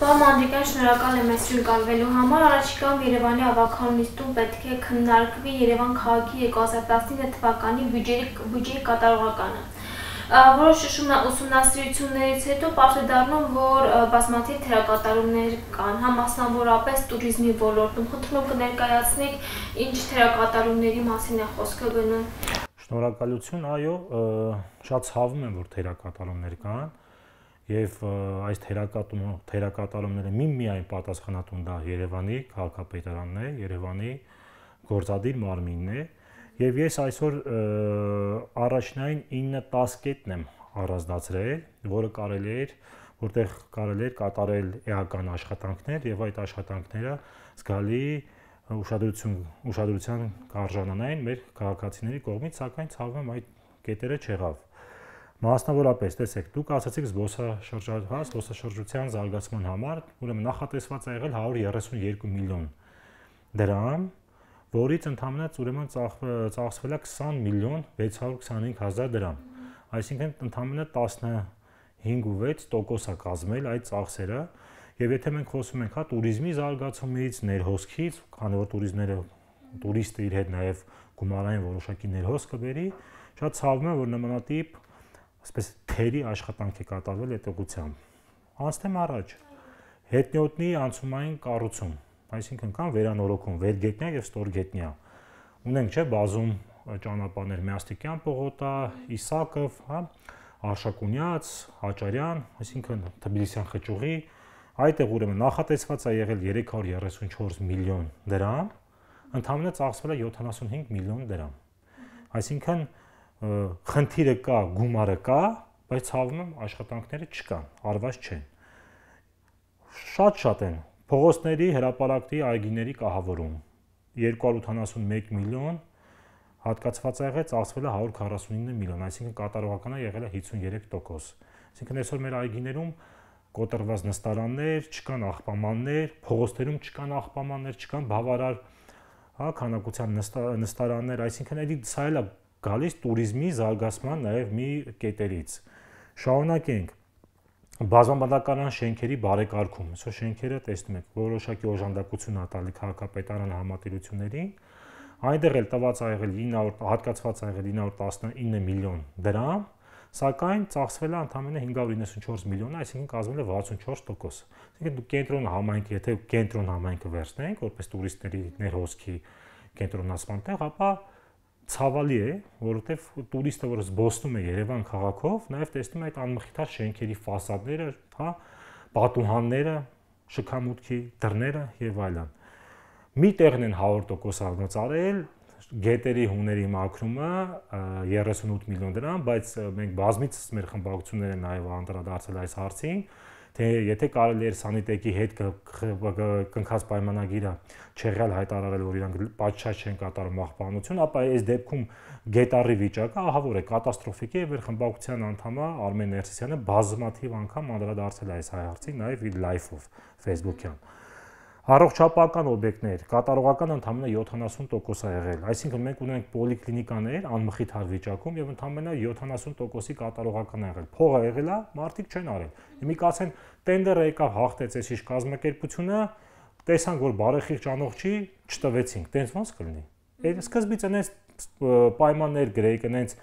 Պարոն Անդրիկյան, շնորհակալ եմ այսօր ընկալվելու համար։ Առաջիկայում Երևանի ավականիստում պետք է քննարկվի Երևան քաղաքի 2019 թվականի բյուջեի բյուջեի կատարողականը որոշ ուսումնասիրություններից հետո պարզ է դառնում, որ բազմաթիվ թերակատարումներ կան, համասնավորապես туриզմի ոլորտում։ Խնդրում կներկայացնեք, ինչ թերակատարումների մասին է խոսքը գնում։ Շնորհակալություն, այո, շատ ցավում եմ, որ թերակատարումներ կան, եւ այս թերակատարումը թերակատարումները մի միայն պատասխանատուն դա Երևանի քաղաքապետարանն է, Երևանի գործադիր մարմինն է եւ ես այսօր առաջնային 9-10 կետն եմ առանձնացրել, որը կարելի էր որտեղ կարելի էր կատարել էական աշխատանքներ եւ այդ աշխատանքները զգալի ուշադրություն ուշադրության կարժանանային մեր քաղաքացիների կողմից, սակայն ցավոք այդ կետերը չեղավ։ Մասնավորապես, տեսեք, դուք ասացիք զբոսաշրջության, հա, զբոսաշրջության զարգացման համար, ուրեմն նախատեսված է եղել 132 միլիոն դրամ, որից ընդհանրապես ուրեմն ծախսվել է 20 միլիոն 625 հազար դրամ։ Այսինքն ընդհանրապես 15.6%-ը կազմել այդ ծախսերը, եւ եթե մենք խոսում ենք հա туриզմի զարգացումից, ներհոսքից, քանի որ туриզմները туриստը իր հետ նաեւ գումարային որոշակի ներհոս կբերի, շատ ցավում է որ նմանատիպ ասես թերի աշխատանք է կատարվել այդ ուղությամբ։ Անցնեմ առաջ։ Հետնյութնի անցումային կառուցում, այսինքն կան վերանորոգում, վերգետնյա եւ ստորգետնյա։ Ունենք չէ բազում ճանապարհներ Միաստիկյան Պողոտա, Իսակով, հա, Արշակունյաց, Հաճարյան, այսինքն Թբիլիսյան խճուղի, այդտեղ ուրեմն նախատեսված է եղել 334 միլիոն դրամ, ընդամենը ծախսվել է 75 միլիոն դրամ։ Այսինքն խնդիրը կա, գումարը կա, բայց հավնում աշխատանքները չկան, արված չեն։ Շատ-շատ են փողոցների, հրապարակների, այգիների կահավորում 281 միլիոն հատկացված է եղել, ծախսվել է 149 միլիոն, այսինքն կատարողականը եղել է 53%։ Այսինքն այսօր մեր այգիներում կոտրված նստարաններ, չկան աղբամաններ, փողոցներում չկան աղբամաններ, չկան բավարար հա քանակության նստարաններ, այսինքն այդ սա էլ է գալիս туриզմի զարգացման նաև մի կետերից։ Շարունակենք բազմամատականան շենքերի բարեկարգում։ Այսօր շենքերը տեսնում եք, որոշակի օժանդակություն ա տալի քաղաքապետարան համատիրություններին։ Այնտեղ էլ տված ա եղել 900 հատկացված ա եղել 919 միլիոն դրամ, սակայն ծախսվել է ընդամենը 594 միլիոն, այսինքն կազմել է 64%։ Այսինքն դու կենտրոն համայնք, եթե կենտրոն համայնքը վերցնենք, որպես տուրիստների ներհոսքի կենտրոնացման տեղ, ապա ցավալի է, որովհետև տուրիստը, որ զբոսնում է Երևան քաղաքով, նաև տեսնում է այդ անմխիթար շենքերի ֆասադները, հա, պատուհանները, շքամուտքի դռները եւ այլն։ Մի տեղն են 100% առնծարել գետերի հուների մակրումը 38 միլիոն դրամ, բայց մենք բազմիցս մեր խմբակցությունները նաև անդրադարձել այս հարցին, թե եթե կարելի էր Սանիտեկի հետ կնքած պայմանագիրը չեղյալ հայտարարել, որ իրանք պատշաճ չեն կատարում աղբանություն, ապա այս դեպքում գետարի վիճակը ահավոր է, կատաստրոֆիկ է եւ իր խմբակցության անդամը Արմեն Ներսիսյանը բազմաթիվ անգամ անդրադարձել է այս հայ հարցին, նաեւ իր լայֆով Facebook-յան։ Առողջապահական օբյեկտներ կատարողական ընդամենը 70% է եղել։ Այսինքն մենք ունենք պոլիկլինիկաներ անմխիթար վիճակում եւ ընդամենը 70%-ի կատարողական է եղել։ Փողը եղել է, մարդիկ չեն արել։ Մի կասեն տենդերը եկավ հաղթեց այս իշ կազմակերպությունը, տեսանք որ բարեխիղճ անող չի, չտվեցինք։ Տենց ոնց կլինի։ Այդ սկզբից այնպես պայմաններ գրեիք, այնպես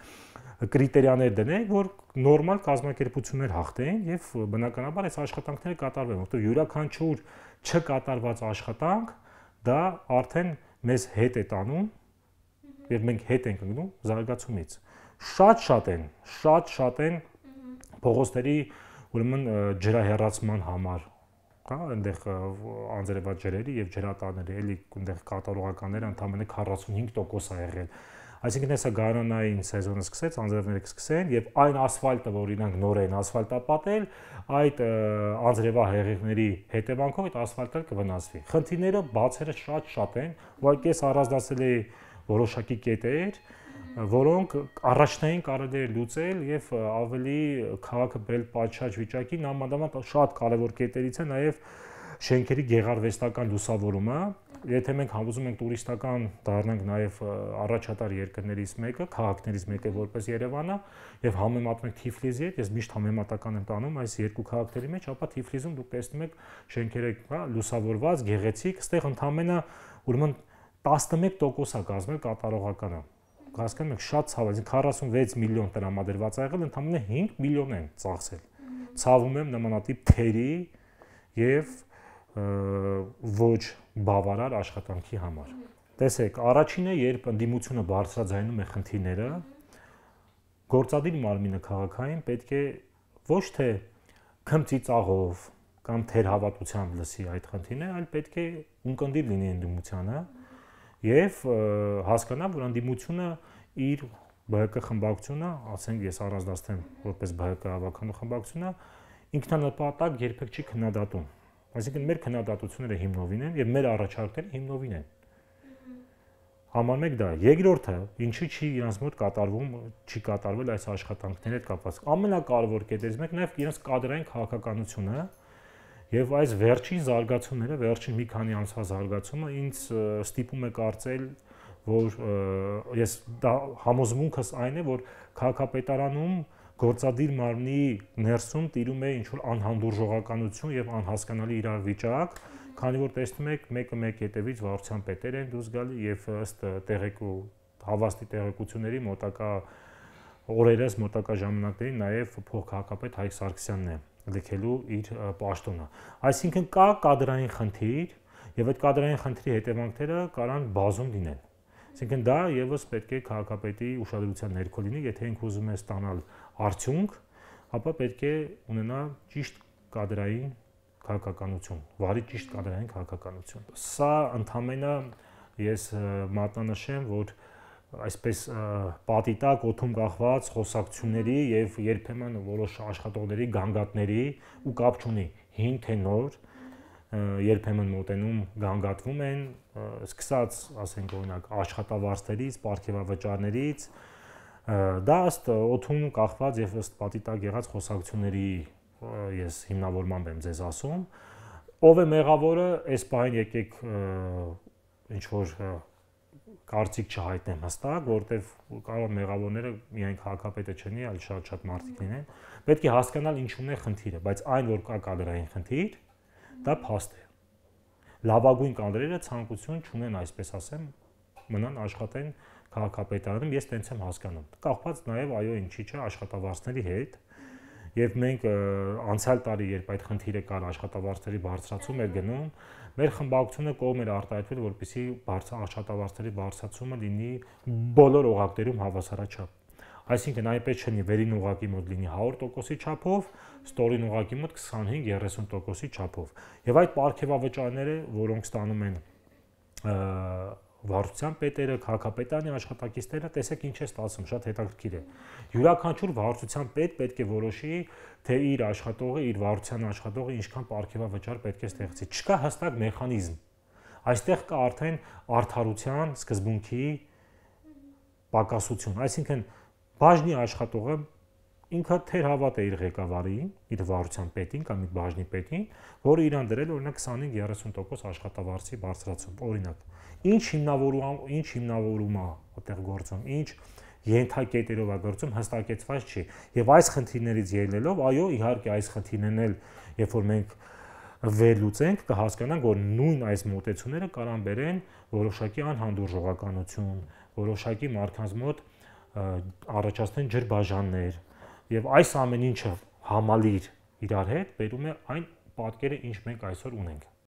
կրիտերիաներ դնենք, որ նորմալ կազմակերպություններ հաղթեն եւ բնականաբար այս աշխատանքները կատարվեն, որովհետեւ յուրաքանչյուր չկատարված աշխատանք դա արդեն մեզ հետ է տանում եւ մենք հետ ենք ընկնում զարգացումից։ Շատ-շատ են, շատ-շատ են փողոցների ուրեմն ջրահեռացման համար կա այնտեղ անձրևաջրերի եւ ջրատարների էլի այնտեղ կատարողականները ընդամենը 45% է եղել Այսինքն հեսա գարանային սեզոնը սկսեց, անձրևները կսկսեն եւ այն ասֆալտը, որ իրանք նոր են ասֆալտապատել, այդ անձրևա հեղեղների հետևանքով այդ ասֆալտը կվնասվի։ Խնդիրները բացերը շատ-շատ են, ուղղակի ես առանձնացել էի որոշակի կետեր, որոնք առաջնային կարելի է լուծել եւ ավելի քաղաքը բերել պատշաճ վիճակին համանդամատ շատ կարեւոր կետերից է նաեւ շենքերի գեղարվեստական լուսավորումը եթե մենք համոզում ենք տուրիստական դառնանք նաև առաջատար երկրներից մեկը, քաղաքներից մեկը որպես Երևանը եւ համեմատենք Թիֆլիզի հետ, ես միշտ համեմատական եմ տանում այս երկու քաղաքների մեջ, ապա Թիֆլիզում դուք տեսնում եք շենքերը, հա, լուսավորված, գեղեցիկ, այստեղ ընդամենը ուրեմն 11% է կազմել կատարողականը հասկանում եք շատ ցավ, այսինքն 46 միլիոն տրամադրված ա եղել, ընդամենը 5 միլիոն են ծախսել։ Ցավում եմ նմանատիպ թերի եւ ոչ բավարար աշխատանքի համար։ Տեսեք, առաջինը, երբ ընդդիմությունը բարձրաձայնում է խնդիրները, գործադիր մարմինը քաղաքային պետք է ոչ թե քմծի ծաղով կամ թերհավատությամբ լսի այդ խնդիրները, այլ պետք է ունկնդիր լինի ընդդիմությանը եւ հասկանա, որ ընդդիմությունը իր ԲՀԿ խմբակցությունը, ասենք ես առանձնացնեմ որպես ԲՀԿ հավաքանու խմբակցությունը, ինքնանպատակ երբեք չի քննադատում Այսինքն մեր քննադատությունները հիմնովին են եւ մեր առաջարկները հիմնովին են։ Համար մեկ դա։ Երկրորդը, ինչի՞ չի իրանց մոտ կատարվում, չի կատարվել այս աշխատանքների հետ կապված։ Ամենակարևոր կետերից մեկն նաև իրանց կադրային քաղաքականությունը եւ այս վերջին զարգացումները, վերջին մի քանի ամսվա զարգացումը ինձ ստիպում է կարծել, որ ես դա համոզմունքս այն է, որ քաղաքապետարանում գործադիր մարմնի ներսում տիրում է ինչ-որ անհանդուրժողականություն եւ անհասկանալի իրավիճակ, քանի որ տեսնում եք մեկը մեկ հետևից վարչության պետեր են դուրս գալի եւ ըստ տեղեկու հավաստի տեղեկությունների մոտակա օրերս մոտակա ժամանակներին նաեւ փոխհակապետ Հայկ Սարգսյանն է լքելու իր պաշտոնը։ Այսինքն կա կադրային խնդիր եւ այդ կադրային խնդրի հետևանքները կարան բազում լինեն Այսինքն դա եւս պետք է քաղաքապետի ուշադրության ներքո լինի, եթե ինքը ուզում է ստանալ արդյունք, ապա պետք է ունենա ճիշտ կադրային քաղաքականություն, վարի ճիշտ կադրային քաղաքականություն։ Սա ընդհանմենը ես մատնանշեմ, որ այսպես պատիտակ օթում գահված խոսակցությունների եւ երբեմն որոշ աշխատողների գանգատների ու կապ չունի հին թե նոր, երբեմն մոտենում գանգատվում են, սկսած, ասենք օրինակ, աշխատավարձերից, ապարքեվավճարներից, դա ըստ օթուն կախված եւ ըստ պատի տակ եղած խոսակցությունների ես հիմնավորմամբ եմ ձեզ ասում, ով է մեղավորը, այս բան եկեք ինչ որ կարծիք չհայտնեմ հստակ, որովհետև կարող մեղավորները միայն քաղաքապետը չնի, այլ շատ-շատ մարդիկ լինեն։ Պետք է հասկանալ ինչու՞մն է խնդիրը, բայց այն որ կա կադրային խնդիր, Դա փաստ է։ Լավագույն կադրերը ցանկություն չունեն, այսպես ասեմ, մնան աշխատեն քաղաքապետարանում, ես տենց եմ հասկանում։ Կախված նաև այո, ինչի՞ չէ աշխատավարձների հետ։ Եվ մենք անցյալ տարի, երբ այդ խնդիրը կար աշխատավարձերի բարձրացում էր գնում, մեր խմբակցությունը կողմ էր արտահայտվել, որպեսզի բարձր աշխատավարձերի բարձրացումը լինի բոլոր օղակներում հավասարաչափ։ Այսինքն այնպես չլինի վերին ուղակի մոտ լինի 100%-ի չափով, ստորին ուղակի մոտ 25-30%-ի չափով։ Եվ այդ ապարքեվավճարները, որոնք ստանում են վարչության պետերը, քաղաքապետարանի աշխատակիցները, տեսեք ինչ է ստացվում, շատ հետաքրքիր է։ Յուրաքանչյուր վարչության պետ պետք է որոշի, թե իր աշխատողը, իր վարչության աշխատողը ինչքան ապարքեվավճար պետք է ստեղծի։ Չկա հստակ մեխանիզմ։ Այստեղ կա արդեն արդարության սկզբունքի պակասություն, այսինքն բաժնի աշխատողը ինքը թեր հավատ է իր ղեկավարին, իր վարության պետին կամ իր բաժնի պետին, որը իրան դրել օրինակ 25-30% աշխատավարձի բարձրացում, օրինակ։ Ինչ հիմնավորում, ինչ հիմնավորում է այդտեղ գործում, ինչ ենթակետերով է գործում, հստակեցված չի։ Եվ այս խնդիրներից ելնելով, այո, իհարկե այս խնդիրներն էլ, երբ որ մենք վերլուծենք, կհասկանանք, որ նույն այս մոտեցումները կարող են բերեն որոշակի անհանդուրժողականություն, որոշակի մարդկանց մոտ մոտ առաջացնեն ջրբաժաններ եւ այս ամեն ինչը համալիր իրար հետ բերում է այն պատկերը, ինչ մենք այսօր ունենք։